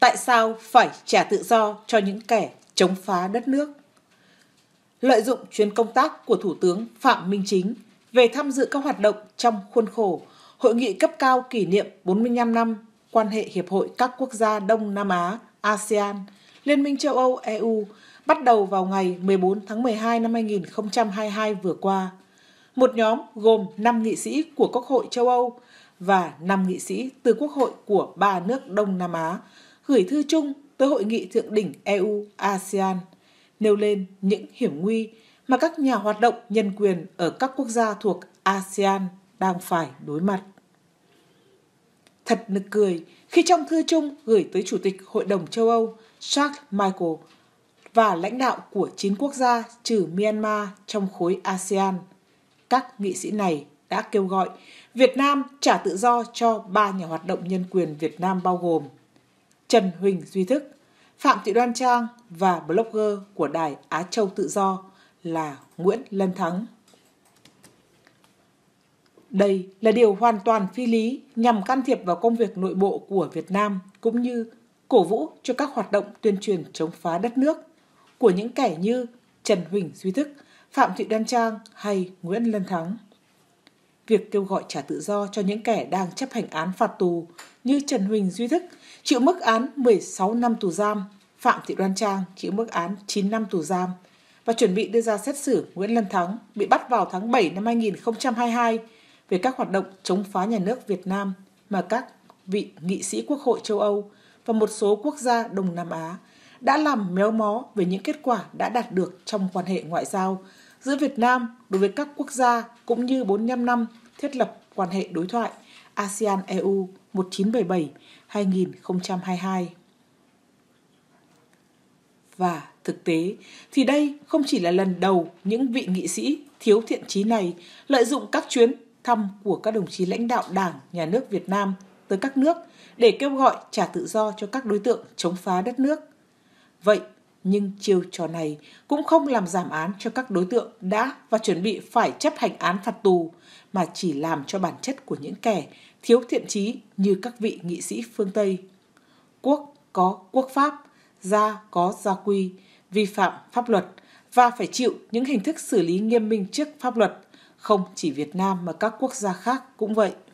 Tại sao phải trả tự do cho những kẻ chống phá đất nước? Lợi dụng chuyến công tác của Thủ tướng Phạm Minh Chính về tham dự các hoạt động trong khuôn khổ Hội nghị cấp cao kỷ niệm 45 năm quan hệ Hiệp hội các quốc gia Đông Nam Á ASEAN, Liên minh châu Âu EU bắt đầu vào ngày 14 tháng 12 năm 2022 vừa qua. Một nhóm gồm 5 nghị sĩ của Quốc hội châu Âu và 5 nghị sĩ từ Quốc hội của ba nước Đông Nam Á gửi thư chung tới hội nghị thượng đỉnh EU ASEAN nêu lên những hiểm nguy mà các nhà hoạt động nhân quyền ở các quốc gia thuộc ASEAN đang phải đối mặt. Thật nực cười khi trong thư chung gửi tới Chủ tịch Hội đồng châu Âu Jacques Michael và lãnh đạo của chín quốc gia trừ Myanmar trong khối ASEAN, các nghị sĩ này đã kêu gọi Việt Nam trả tự do cho ba nhà hoạt động nhân quyền Việt Nam bao gồm Trần Huỳnh Duy Thức, Phạm Thị Đoan Trang và blogger của Đài Á Châu Tự Do là Nguyễn Lân Thắng. Đây là điều hoàn toàn phi lý nhằm can thiệp vào công việc nội bộ của Việt Nam cũng như cổ vũ cho các hoạt động tuyên truyền chống phá đất nước của những kẻ như Trần Huỳnh Duy Thức, Phạm Thị Đoan Trang hay Nguyễn Lân Thắng việc kêu gọi trả tự do cho những kẻ đang chấp hành án phạt tù như Trần Huỳnh Duy Thức chịu mức án 16 năm tù giam, Phạm Thị Đoan Trang chịu mức án 9 năm tù giam và chuẩn bị đưa ra xét xử Nguyễn Lân Thắng bị bắt vào tháng 7 năm 2022 về các hoạt động chống phá nhà nước Việt Nam mà các vị nghị sĩ Quốc hội châu Âu và một số quốc gia Đông Nam Á đã làm méo mó về những kết quả đã đạt được trong quan hệ ngoại giao giữa Việt Nam đối với các quốc gia cũng như 45 năm thiết lập quan hệ đối thoại ASEAN-EU 1977-2022. Và thực tế thì đây không chỉ là lần đầu những vị nghị sĩ thiếu thiện trí này lợi dụng các chuyến thăm của các đồng chí lãnh đạo Đảng, Nhà nước Việt Nam tới các nước để kêu gọi trả tự do cho các đối tượng chống phá đất nước. Vậy nhưng chiêu trò này cũng không làm giảm án cho các đối tượng đã và chuẩn bị phải chấp hành án phạt tù mà chỉ làm cho bản chất của những kẻ thiếu thiện trí như các vị nghị sĩ phương Tây. Quốc có quốc pháp, gia có gia quy, vi phạm pháp luật và phải chịu những hình thức xử lý nghiêm minh trước pháp luật, không chỉ Việt Nam mà các quốc gia khác cũng vậy.